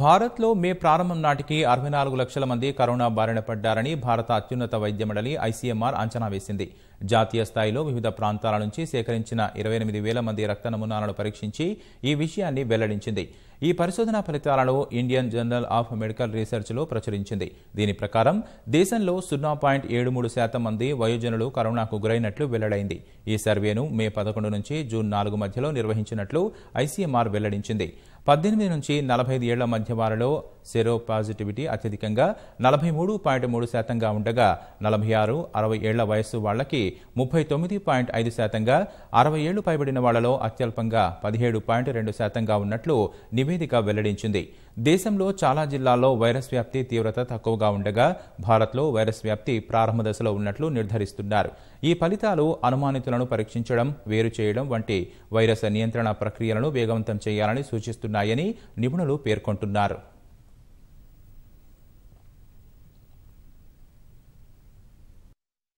భారత్లో మే ప్రారంభం నాటికి అరవై నాలుగు లక్షల మంది కరోనా బారిన పడ్డారని భారత అత్యున్నత వైద్య మండలి ఐసీఎంఆర్ అంచనా వేసింది జాతీయ స్థాయిలో వివిధ ప్రాంతాల నుంచి సేకరించిన ఇరవై ఎనిమిది వేల మంది రక్త నమూనాలను పరీక్షించి ఈ విషయాన్ని వెల్లడించింది ఈ పరిశోధన ఫలితాలను ఇండియన్ జర్నల్ ఆఫ్ మెడికల్ రీసెర్చ్లో ప్రచురించింది దీని ప్రకారం దేశంలో సున్నా పాయింట్ ఏడు మూడు శాతం మంది వయోజనులు కరోనాకు గురైనట్లు వెల్లడైంది ఈ సర్వేను మే పదకొండు నుంచి జూన్ నాలుగు మధ్యలో నిర్వహించినట్లు ఐసీఎంఆర్ వెల్లడించింది పద్దెనిమిది నుంచి నలభై ఐదు ఏళ్ల మధ్య వారిలో సెరో పాజిటివిటీ అత్యధికంగా నలభై మూడు పాయింట్ మూడు శాతంగా ఉండగా నలభై ఆరు అరవై ఏళ్ల వయస్సు వాళ్లకి ముప్పై తొమ్మిది పాయింట్ ఐదు శాతంగా అరవై ఏళ్లు పైబడిన వాళ్లలో అత్యల్పంగా పదిహేడు పాయింట్ రెండు శాతంగా ఉన్నట్లు నివేదిక నివేదిక వెల్లడించింది దేశంలో చాలా జిల్లాల్లో వైరస్ వ్యాప్తి తీవ్రత తక్కువగా ఉండగా భారత్లో వైరస్ వ్యాప్తి ప్రారంభ దశలో ఉన్నట్లు నిర్ధారిస్తున్నారు ఈ ఫలితాలు అనుమానితులను పరీక్షించడం వేరు చేయడం వంటి వైరస్ నియంత్రణ ప్రక్రియలను వేగవంతం చేయాలని సూచిస్తున్నాయని నిపుణులు పేర్కొంటున్నారు